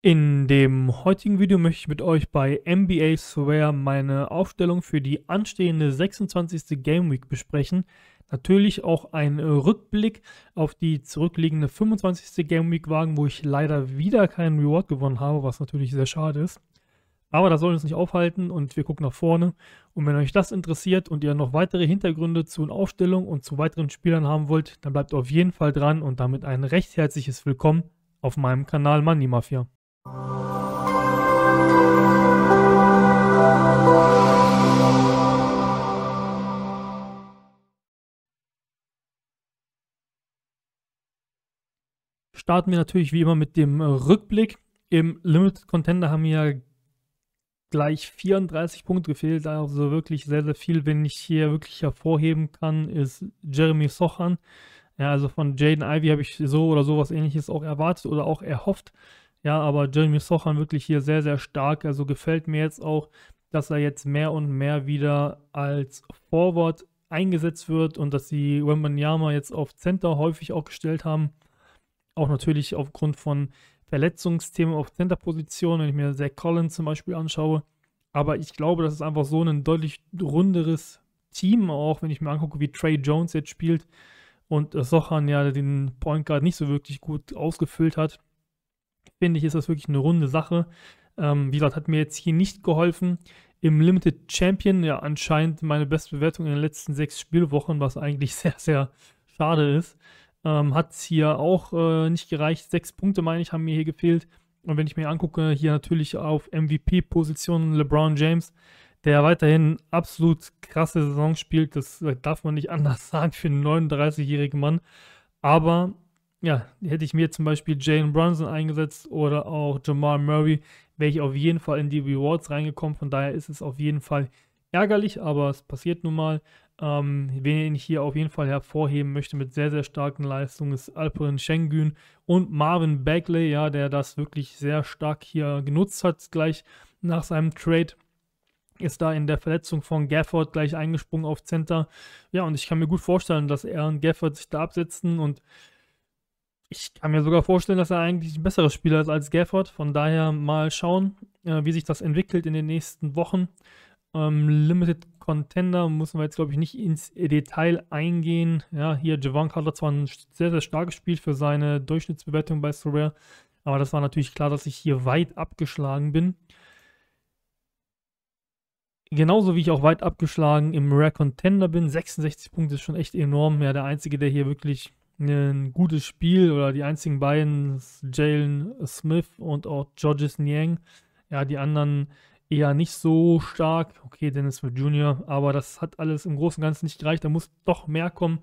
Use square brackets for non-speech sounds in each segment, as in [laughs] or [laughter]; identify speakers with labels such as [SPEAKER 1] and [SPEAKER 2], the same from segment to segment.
[SPEAKER 1] In dem heutigen Video möchte ich mit euch bei NBA Swear meine Aufstellung für die anstehende 26. Game Week besprechen. Natürlich auch einen Rückblick auf die zurückliegende 25. Game Week wagen, wo ich leider wieder keinen Reward gewonnen habe, was natürlich sehr schade ist. Aber das soll uns nicht aufhalten und wir gucken nach vorne. Und wenn euch das interessiert und ihr noch weitere Hintergründe zu Aufstellungen und zu weiteren Spielern haben wollt, dann bleibt auf jeden Fall dran und damit ein recht herzliches Willkommen auf meinem Kanal Money Mafia. Starten wir natürlich wie immer mit dem Rückblick. Im Limited Contender haben wir gleich 34 Punkte gefehlt. Also wirklich sehr, sehr viel, wenn ich hier wirklich hervorheben kann, ist Jeremy Sochan. Ja, also von Jaden Ivy habe ich so oder sowas ähnliches auch erwartet oder auch erhofft. Ja, aber Jeremy Sochan wirklich hier sehr, sehr stark. Also gefällt mir jetzt auch, dass er jetzt mehr und mehr wieder als Forward eingesetzt wird und dass sie Wembanyama jetzt auf Center häufig auch gestellt haben. Auch natürlich aufgrund von Verletzungsthemen auf Center-Position, wenn ich mir Zach Collins zum Beispiel anschaue. Aber ich glaube, das ist einfach so ein deutlich runderes Team, auch wenn ich mir angucke, wie Trey Jones jetzt spielt und Sochan ja den Point Guard nicht so wirklich gut ausgefüllt hat finde ich, ist das wirklich eine runde Sache. Ähm, wie gesagt, hat mir jetzt hier nicht geholfen. Im Limited Champion, ja, anscheinend meine beste Bewertung in den letzten sechs Spielwochen, was eigentlich [laughs] sehr, sehr schade ist. Ähm, hat es hier auch äh, nicht gereicht. Sechs Punkte, meine ich, haben mir hier gefehlt. Und wenn ich mir angucke, hier natürlich auf MVP-Position LeBron James, der weiterhin absolut krasse Saison spielt. Das äh, darf man nicht [laughs] anders sagen für einen 39-jährigen Mann. Aber ja, hätte ich mir zum Beispiel Jalen Brunson eingesetzt oder auch Jamal Murray, wäre ich auf jeden Fall in die Rewards reingekommen. Von daher ist es auf jeden Fall ärgerlich, aber es passiert nun mal. Ähm, wen ich hier auf jeden Fall hervorheben möchte mit sehr, sehr starken Leistungen ist Alperin Schengen und Marvin Bagley, ja, der das wirklich sehr stark hier genutzt hat, gleich nach seinem Trade ist da in der Verletzung von Gafford gleich eingesprungen auf Center. Ja, und ich kann mir gut vorstellen, dass er und Gafford sich da absetzen und ich kann mir sogar vorstellen, dass er eigentlich ein besseres Spieler ist als Gafford. Von daher mal schauen, äh, wie sich das entwickelt in den nächsten Wochen. Ähm, Limited Contender müssen wir jetzt, glaube ich, nicht ins Detail eingehen. Ja, hier Javon Carter zwar ein sehr, sehr starkes Spiel für seine Durchschnittsbewertung bei Sorare, aber das war natürlich klar, dass ich hier weit abgeschlagen bin. Genauso wie ich auch weit abgeschlagen im Rare Contender bin. 66 Punkte ist schon echt enorm. Ja, der Einzige, der hier wirklich ein gutes Spiel oder die einzigen beiden, Jalen Smith und auch Georges Niang. Ja, die anderen eher nicht so stark. Okay, Dennis Smith Jr., aber das hat alles im Großen und Ganzen nicht gereicht. Da muss doch mehr kommen.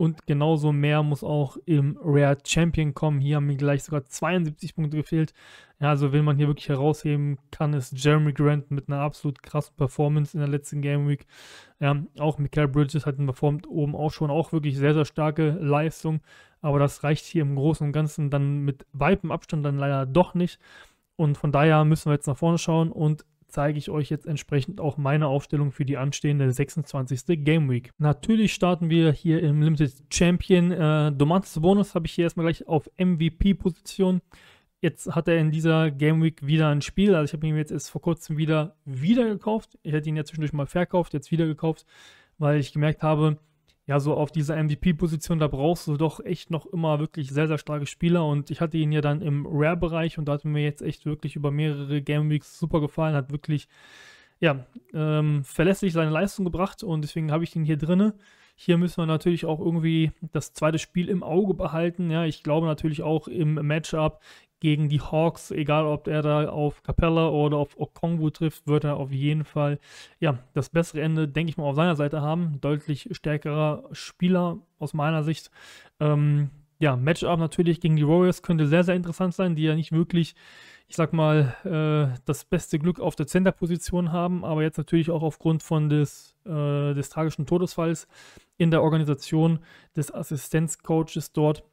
[SPEAKER 1] Und genauso mehr muss auch im Rare Champion kommen. Hier haben mir gleich sogar 72 Punkte gefehlt. Ja, also wenn man hier wirklich herausheben kann, ist Jeremy Grant mit einer absolut krassen Performance in der letzten Game Week. Ja, auch Michael Bridges hat ihn performt oben auch schon. Auch wirklich sehr, sehr starke Leistung. Aber das reicht hier im Großen und Ganzen dann mit weitem Abstand dann leider doch nicht. Und von daher müssen wir jetzt nach vorne schauen und zeige ich euch jetzt entsprechend auch meine Aufstellung für die anstehende 26. Game Week. Natürlich starten wir hier im Limited Champion. Äh, Domantas Bonus habe ich hier erstmal gleich auf MVP-Position. Jetzt hat er in dieser Game Week wieder ein Spiel. Also ich habe ihn jetzt erst vor kurzem wieder wieder gekauft. Ich hätte ihn ja zwischendurch mal verkauft, jetzt wieder gekauft, weil ich gemerkt habe, ja, so auf dieser MVP-Position, da brauchst du doch echt noch immer wirklich sehr, sehr starke Spieler. Und ich hatte ihn ja dann im Rare-Bereich und da hat mir jetzt echt wirklich über mehrere Game Weeks super gefallen, hat wirklich, ja, ähm, verlässlich seine Leistung gebracht und deswegen habe ich ihn hier drinne. Hier müssen wir natürlich auch irgendwie das zweite Spiel im Auge behalten. Ja, ich glaube natürlich auch im Matchup gegen die Hawks, egal ob er da auf Capella oder auf Okongwu trifft, wird er auf jeden Fall ja, das bessere Ende, denke ich mal, auf seiner Seite haben. Deutlich stärkerer Spieler aus meiner Sicht. Ähm, ja, Matchup natürlich gegen die Warriors könnte sehr, sehr interessant sein, die ja nicht wirklich, ich sag mal, äh, das beste Glück auf der Center-Position haben, aber jetzt natürlich auch aufgrund von des, äh, des tragischen Todesfalls in der Organisation des Assistenzcoaches dort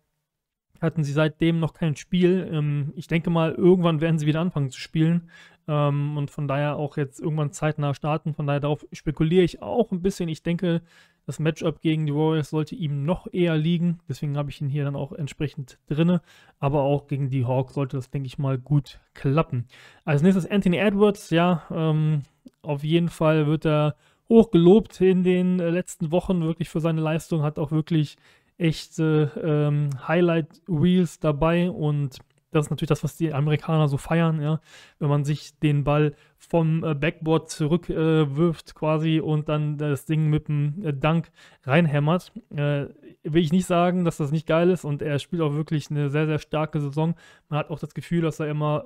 [SPEAKER 1] hatten sie seitdem noch kein Spiel. Ähm, ich denke mal, irgendwann werden sie wieder anfangen zu spielen ähm, und von daher auch jetzt irgendwann zeitnah starten. Von daher darauf spekuliere ich auch ein bisschen. Ich denke, das Matchup gegen die Warriors sollte ihm noch eher liegen. Deswegen habe ich ihn hier dann auch entsprechend drinne. Aber auch gegen die Hawks sollte das, denke ich mal, gut klappen. Als nächstes Anthony Edwards. Ja, ähm, auf jeden Fall wird er hoch gelobt in den äh, letzten Wochen wirklich für seine Leistung, hat auch wirklich echte ähm, Highlight-Reels dabei und das ist natürlich das, was die Amerikaner so feiern, ja. Wenn man sich den Ball vom äh, Backboard zurückwirft äh, quasi und dann das Ding mit dem äh, Dank reinhämmert. Äh, will ich nicht sagen, dass das nicht geil ist und er spielt auch wirklich eine sehr, sehr starke Saison. Man hat auch das Gefühl, dass er immer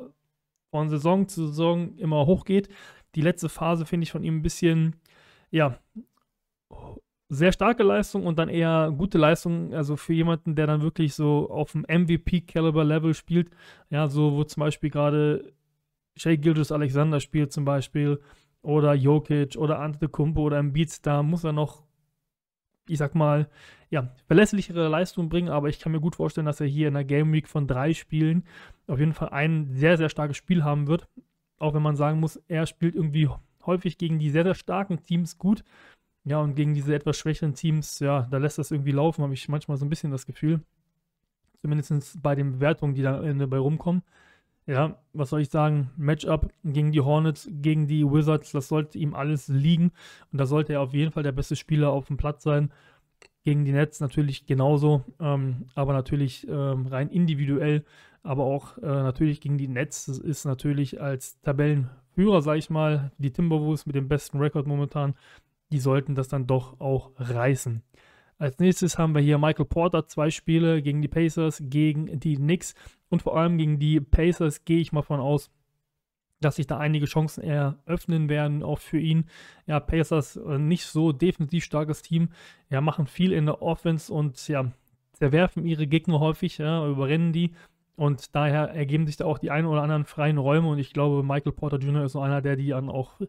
[SPEAKER 1] von Saison zu Saison immer hochgeht. Die letzte Phase finde ich von ihm ein bisschen, ja, sehr starke Leistung und dann eher gute Leistung, also für jemanden, der dann wirklich so auf dem MVP-Caliber-Level spielt. Ja, so wo zum Beispiel gerade Shea Gildas Alexander spielt zum Beispiel oder Jokic oder Ante Kumpo oder Embiid, da muss er noch, ich sag mal, ja, verlässlichere Leistungen bringen, aber ich kann mir gut vorstellen, dass er hier in der Game Week von drei Spielen auf jeden Fall ein sehr, sehr starkes Spiel haben wird. Auch wenn man sagen muss, er spielt irgendwie häufig gegen die sehr, sehr starken Teams gut. Ja, und gegen diese etwas schwächeren Teams, ja, da lässt das irgendwie laufen, habe ich manchmal so ein bisschen das Gefühl. Zumindest bei den Bewertungen, die da am Ende bei rumkommen. Ja, was soll ich sagen? Matchup gegen die Hornets, gegen die Wizards, das sollte ihm alles liegen. Und da sollte er auf jeden Fall der beste Spieler auf dem Platz sein. Gegen die Nets natürlich genauso, ähm, aber natürlich ähm, rein individuell, aber auch äh, natürlich gegen die Nets das ist natürlich als Tabellenführer, sage ich mal, die Timberwolves mit dem besten Rekord momentan die sollten das dann doch auch reißen. Als nächstes haben wir hier Michael Porter, zwei Spiele gegen die Pacers, gegen die Knicks und vor allem gegen die Pacers gehe ich mal von aus, dass sich da einige Chancen eröffnen werden, auch für ihn. Ja, Pacers äh, nicht so defensiv starkes Team. Ja, machen viel in der Offense und ja, zerwerfen ihre Gegner häufig, ja, überrennen die. Und daher ergeben sich da auch die ein oder anderen freien Räume und ich glaube, Michael Porter Jr. ist so einer, der die dann auch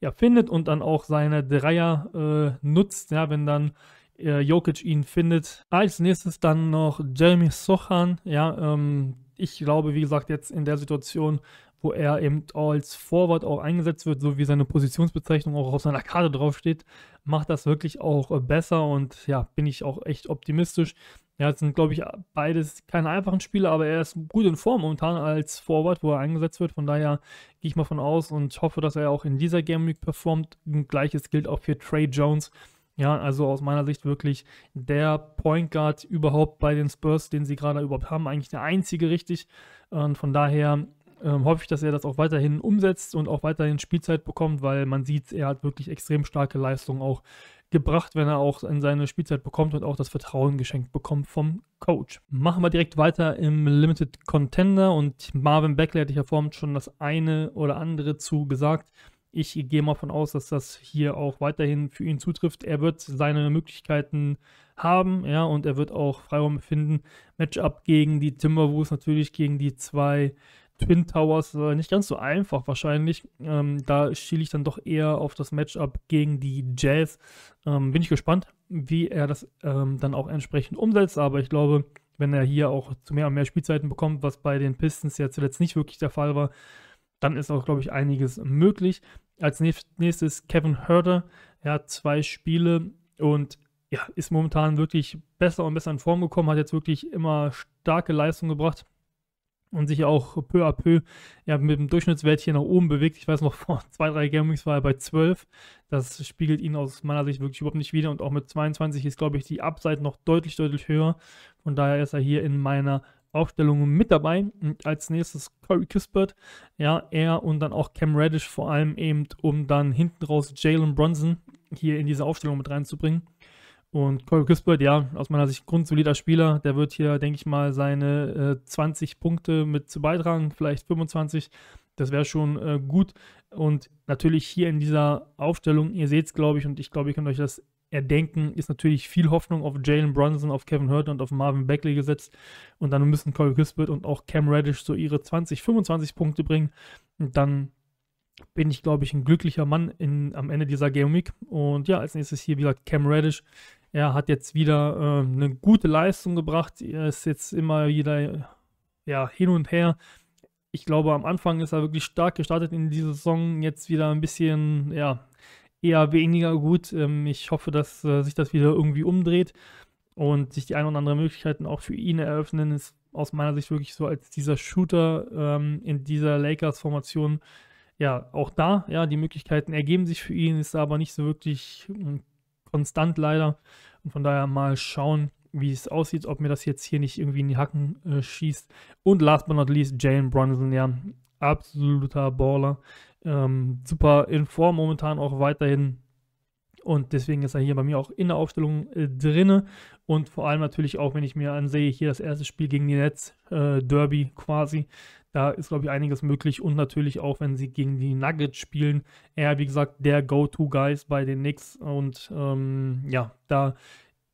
[SPEAKER 1] ja, findet und dann auch seine Dreier äh, nutzt, ja, wenn dann äh, Jokic ihn findet. Als nächstes dann noch Jeremy Sochan, ja, ähm, ich glaube, wie gesagt, jetzt in der Situation, wo er eben als Forward auch eingesetzt wird, so wie seine Positionsbezeichnung auch auf seiner Karte draufsteht, macht das wirklich auch besser und ja, bin ich auch echt optimistisch, ja, es sind, glaube ich, beides keine einfachen Spiele, aber er ist gut in Form momentan als Forward, wo er eingesetzt wird. Von daher gehe ich mal von aus und hoffe, dass er auch in dieser Game Week performt. Und Gleiches gilt auch für Trey Jones. Ja, also aus meiner Sicht wirklich der Point Guard überhaupt bei den Spurs, den sie gerade überhaupt haben, eigentlich der einzige richtig. Und von daher ähm, hoffe ich, dass er das auch weiterhin umsetzt und auch weiterhin Spielzeit bekommt, weil man sieht, er hat wirklich extrem starke Leistungen auch gebracht, wenn er auch in seine Spielzeit bekommt und auch das Vertrauen geschenkt bekommt vom Coach. Machen wir direkt weiter im Limited Contender und Marvin Beckley hatte ich ja vorhin schon das eine oder andere zu gesagt. Ich gehe mal von aus, dass das hier auch weiterhin für ihn zutrifft. Er wird seine Möglichkeiten haben, ja, und er wird auch Freiraum finden. Matchup gegen die Timberwolves natürlich, gegen die zwei Twin Towers äh, nicht ganz so einfach wahrscheinlich. Ähm, da schiele ich dann doch eher auf das Matchup gegen die Jazz. Ähm, bin ich gespannt, wie er das ähm, dann auch entsprechend umsetzt. Aber ich glaube, wenn er hier auch zu mehr und mehr Spielzeiten bekommt, was bei den Pistons ja zuletzt nicht wirklich der Fall war, dann ist auch, glaube ich, einiges möglich. Als nächstes Kevin Herder. Er hat zwei Spiele und ja, ist momentan wirklich besser und besser in Form gekommen, hat jetzt wirklich immer starke Leistung gebracht und sich auch peu à peu ja, mit dem Durchschnittswert hier nach oben bewegt. Ich weiß noch, [laughs] vor zwei, drei Gamings war er bei 12. Das spiegelt ihn aus meiner Sicht wirklich überhaupt nicht wieder. Und auch mit 22 ist, glaube ich, die Upside noch deutlich, deutlich höher. Von daher ist er hier in meiner Aufstellung mit dabei. Und als nächstes Curry Kispert, ja, er und dann auch Cam Reddish vor allem eben, um dann hinten raus Jalen Bronson hier in diese Aufstellung mit reinzubringen. Und Corey Kispert, ja, aus meiner Sicht grundsolider Spieler. Der wird hier, denke ich mal, seine äh, 20 Punkte mit zu beitragen, vielleicht 25. Das wäre schon äh, gut. Und natürlich hier in dieser Aufstellung, ihr seht es, glaube ich, und ich glaube, ihr könnt euch das erdenken, ist natürlich viel Hoffnung auf Jalen Brunson, auf Kevin Hurt und auf Marvin Beckley gesetzt. Und dann müssen Corey Kispert und auch Cam Reddish so ihre 20, 25 Punkte bringen. Und dann bin ich, glaube ich, ein glücklicher Mann in, am Ende dieser Game Week. Und ja, als nächstes hier, wie gesagt, Cam Reddish er hat jetzt wieder äh, eine gute Leistung gebracht. Er ist jetzt immer wieder ja, hin und her. Ich glaube, am Anfang ist er wirklich stark gestartet in dieser Saison. Jetzt wieder ein bisschen, ja, eher weniger gut. Ähm, ich hoffe, dass äh, sich das wieder irgendwie umdreht und sich die ein oder andere Möglichkeiten auch für ihn eröffnen. Ist aus meiner Sicht wirklich so als dieser Shooter ähm, in dieser Lakers-Formation ja, auch da, ja, die Möglichkeiten ergeben sich für ihn, ist aber nicht so wirklich hm, konstant leider. Und von daher mal schauen, wie es aussieht, ob mir das jetzt hier nicht irgendwie in die Hacken äh, schießt. Und last but not least, Jalen Brunson, ja, absoluter Baller. Ähm, super in Form momentan auch weiterhin. Und deswegen ist er hier bei mir auch in der Aufstellung äh, drinne. Und vor allem natürlich auch, wenn ich mir ansehe, hier das erste Spiel gegen die Nets, äh, Derby quasi. Da ist, glaube ich, einiges möglich. Und natürlich auch, wenn sie gegen die Nuggets spielen. Er, wie gesagt, der Go-To-Guys bei den Knicks. Und ähm, ja, da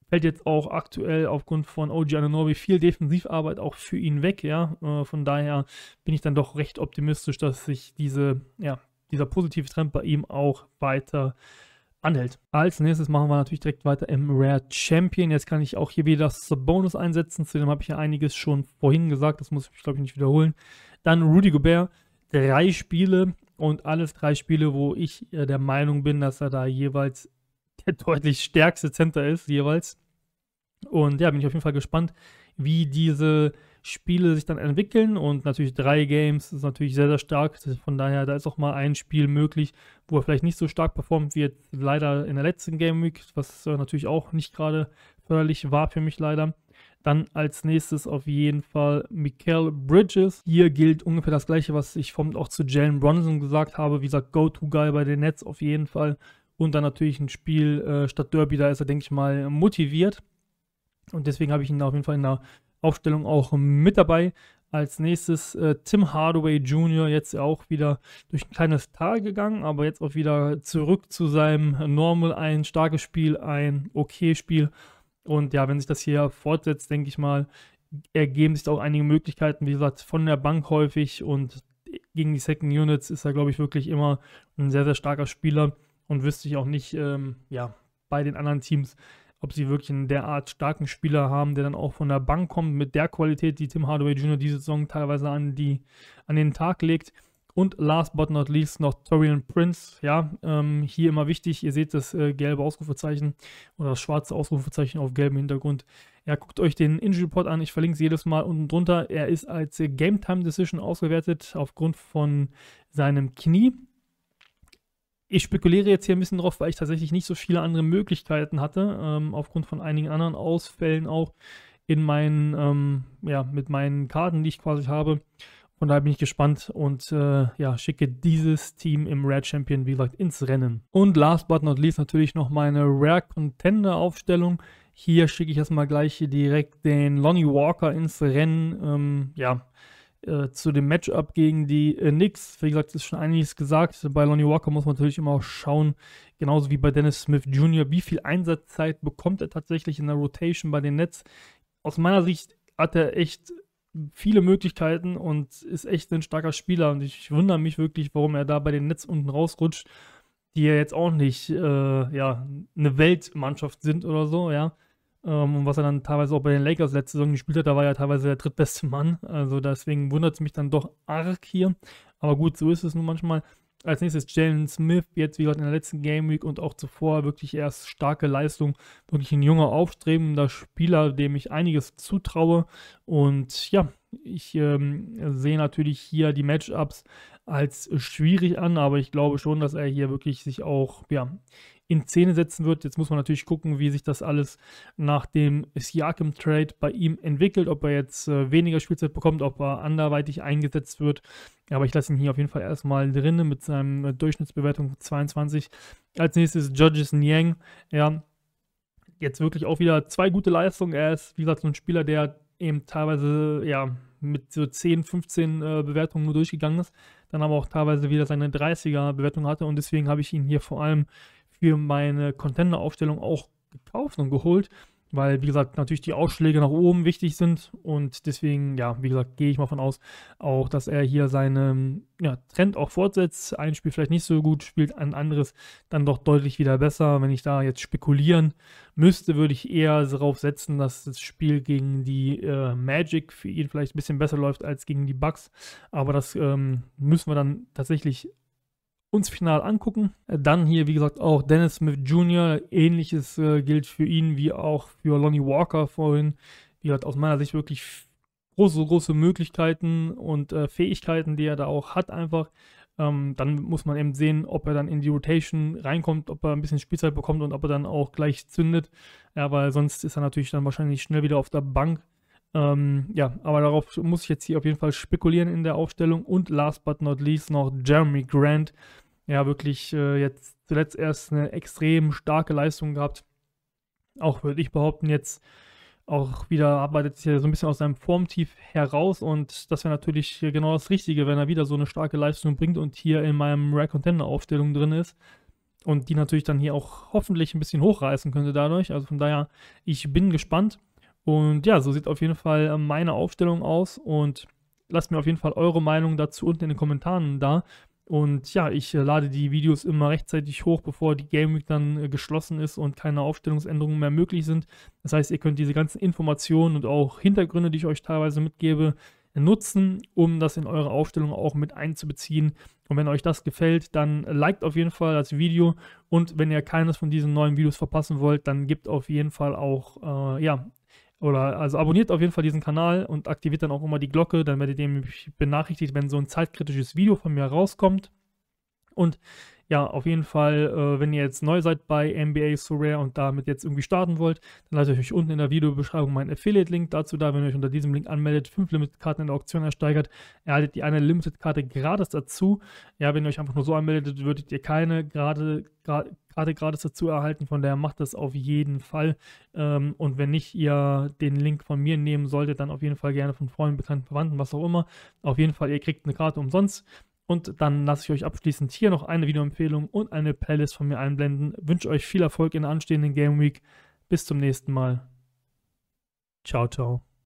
[SPEAKER 1] fällt jetzt auch aktuell aufgrund von OG Ananobi viel Defensivarbeit auch für ihn weg. Ja? Äh, von daher bin ich dann doch recht optimistisch, dass sich diese, ja, dieser positive Trend bei ihm auch weiter äh, anhält. Als nächstes machen wir natürlich direkt weiter im Rare Champion. Jetzt kann ich auch hier wieder das Bonus einsetzen. Zu dem habe ich ja einiges schon vorhin gesagt. Das muss ich, glaube ich, nicht wiederholen. Dann Rudy Gobert. Drei Spiele und alles drei Spiele, wo ich äh, der Meinung bin, dass er da jeweils der [laughs] deutlich stärkste Center ist, jeweils. Und ja, bin ich auf jeden Fall gespannt, wie diese Spiele sich dann entwickeln und natürlich drei Games ist natürlich sehr, sehr stark. Von daher, da ist auch mal ein Spiel möglich, wo er vielleicht nicht so stark performt wird. leider in der letzten Game Week, was äh, natürlich auch nicht gerade förderlich war für mich leider. Dann als nächstes auf jeden Fall Mikael Bridges. Hier gilt ungefähr das gleiche, was ich vom, auch zu Jalen Bronson gesagt habe. Wie gesagt, Go-To-Guy bei den Nets auf jeden Fall. Und dann natürlich ein Spiel äh, statt Derby, da ist er, denke ich mal, motiviert. Und deswegen habe ich ihn auf jeden Fall in der Aufstellung auch mit dabei. Als nächstes äh, Tim Hardaway Jr. jetzt auch wieder durch ein kleines Tal gegangen, aber jetzt auch wieder zurück zu seinem Normal. Ein starkes Spiel, ein okay Spiel. Und ja, wenn sich das hier fortsetzt, denke ich mal, ergeben sich auch einige Möglichkeiten, wie gesagt, von der Bank häufig und gegen die Second Units ist er, glaube ich, wirklich immer ein sehr, sehr starker Spieler und wüsste ich auch nicht, ähm, ja, bei den anderen Teams, ob sie wirklich einen derart starken Spieler haben, der dann auch von der Bank kommt, mit der Qualität, die Tim Hardaway Jr. diese Saison teilweise an, die, an den Tag legt. Und last but not least noch Torian Prince. Ja, ähm, hier immer wichtig, ihr seht das äh, gelbe Ausrufezeichen oder das schwarze Ausrufezeichen auf gelbem Hintergrund. Ja, guckt euch den Injury Report an, ich verlinke es jedes Mal unten drunter. Er ist als äh, Game Time Decision ausgewertet aufgrund von seinem Knie ich spekuliere jetzt hier ein bisschen drauf, weil ich tatsächlich nicht so viele andere Möglichkeiten hatte, ähm, aufgrund von einigen anderen Ausfällen auch in meinen, ähm, ja, mit meinen Karten, die ich quasi habe. Von daher bin ich gespannt und äh, ja, schicke dieses Team im Red Champion, wie gesagt, ins Rennen. Und last but not least natürlich noch meine Rare Contender Aufstellung. Hier schicke ich erstmal gleich direkt den Lonnie Walker ins Rennen. Ähm, ja, äh, zu dem Matchup gegen die äh, Knicks. Wie gesagt, ist schon einiges gesagt. Bei Lonnie Walker muss man natürlich immer auch schauen, genauso wie bei Dennis Smith Jr., wie viel Einsatzzeit bekommt er tatsächlich in der Rotation bei den Nets. Aus meiner Sicht hat er echt viele Möglichkeiten und ist echt ein starker Spieler. Und ich wundere mich wirklich, warum er da bei den Nets unten rausrutscht, die ja jetzt auch nicht äh, ja, eine Weltmannschaft sind oder so, ja. Ähm, und was er dann teilweise auch bei den Lakers letzte Saison gespielt hat, da war er teilweise der drittbeste Mann. Also deswegen wundert es mich dann doch arg hier. Aber gut, so ist es nun manchmal. Als nächstes Jalen Smith, jetzt wie gesagt in der letzten Game Week und auch zuvor wirklich erst starke Leistung. Wirklich ein junger, aufstrebender Spieler, dem ich einiges zutraue. Und ja, ich ähm, sehe natürlich hier die Matchups als schwierig an, aber ich glaube schon, dass er hier wirklich sich auch ja, in Szene setzen wird. Jetzt muss man natürlich gucken, wie sich das alles nach dem Siakam-Trade bei ihm entwickelt, ob er jetzt äh, weniger Spielzeit bekommt, ob er anderweitig eingesetzt wird. Aber ich lasse ihn hier auf jeden Fall erstmal drinnen mit seinem äh, Durchschnittsbewertung 22. Als nächstes Judges Niang. Ja, jetzt wirklich auch wieder zwei gute Leistungen. Er ist, wie gesagt, so ein Spieler, der eben teilweise ja mit so 10, 15 äh, Bewertungen nur durchgegangen ist, dann aber auch teilweise wieder seine 30er Bewertung hatte und deswegen habe ich ihn hier vor allem für meine Contender-Aufstellung auch gekauft und geholt, weil, wie gesagt, natürlich die Ausschläge nach oben wichtig sind und deswegen, ja, wie gesagt, gehe ich mal von aus, auch, dass er hier seinen ja, Trend auch fortsetzt. Ein Spiel vielleicht nicht so gut spielt, ein anderes dann doch deutlich wieder besser. Wenn ich da jetzt spekulieren müsste, würde ich eher darauf setzen, dass das Spiel gegen die äh, Magic für ihn vielleicht ein bisschen besser läuft als gegen die Bucks, aber das ähm, müssen wir dann tatsächlich uns final angucken. Dann hier, wie gesagt, auch Dennis Smith Jr. Ähnliches äh, gilt für ihn wie auch für Lonnie Walker vorhin. Wie gesagt, aus meiner Sicht wirklich große, große Möglichkeiten und äh, Fähigkeiten, die er da auch hat, einfach. Ähm, dann muss man eben sehen, ob er dann in die Rotation reinkommt, ob er ein bisschen Spielzeit bekommt und ob er dann auch gleich zündet. Ja, weil sonst ist er natürlich dann wahrscheinlich schnell wieder auf der Bank. Ähm, ja, aber darauf muss ich jetzt hier auf jeden Fall spekulieren in der Aufstellung. Und last but not least noch Jeremy Grant, ja wirklich äh, jetzt zuletzt erst eine extrem starke Leistung gehabt. Auch würde ich behaupten, jetzt auch wieder arbeitet hier so ein bisschen aus seinem Formtief heraus und das wäre natürlich genau das Richtige, wenn er wieder so eine starke Leistung bringt und hier in meinem Rare Contender Aufstellung drin ist und die natürlich dann hier auch hoffentlich ein bisschen hochreißen könnte dadurch. Also von daher, ich bin gespannt und ja, so sieht auf jeden Fall äh, meine Aufstellung aus und lasst mir auf jeden Fall eure Meinung dazu unten in den Kommentaren da. Und ja, ich äh, lade die Videos immer rechtzeitig hoch, bevor die Game Week dann äh, geschlossen ist und keine Aufstellungsänderungen mehr möglich sind. Das heißt, ihr könnt diese ganzen Informationen und auch Hintergründe, die ich euch teilweise mitgebe, nutzen, um das in eure Aufstellung auch mit einzubeziehen. Und wenn euch das gefällt, dann liked auf jeden Fall das Video. Und wenn ihr keines von diesen neuen Videos verpassen wollt, dann gebt auf jeden Fall auch äh, ja, oder also abonniert auf jeden Fall diesen Kanal und aktiviert dann auch immer die Glocke, dann werdet ihr benachrichtigt, wenn so ein zeitkritisches Video von mir rauskommt. Und ja, auf jeden Fall, äh, wenn ihr jetzt neu seid bei NBA SoRare und damit jetzt irgendwie starten wollt, dann lasse ich euch unten in der Videobeschreibung meinen Affiliate-Link dazu da. Wenn ihr euch unter diesem Link anmeldet, fünf Limited-Karten in der Auktion ersteigert, erhaltet die eine Limited-Karte gratis dazu. Ja, wenn ihr euch einfach nur so anmeldet, würdet ihr keine gerade gerade gratis dazu erhalten, von daher macht das auf jeden Fall. Ähm, und wenn nicht ihr den Link von mir nehmen solltet, dann auf jeden Fall gerne von Freunden, Bekannten, Verwandten, was auch immer. Auf jeden Fall, ihr kriegt eine Karte umsonst. Und dann lasse ich euch abschließend hier noch eine Videoempfehlung und eine Playlist von mir einblenden. Wünsche euch viel Erfolg in der anstehenden Game Week. Bis zum nächsten Mal. Ciao, ciao.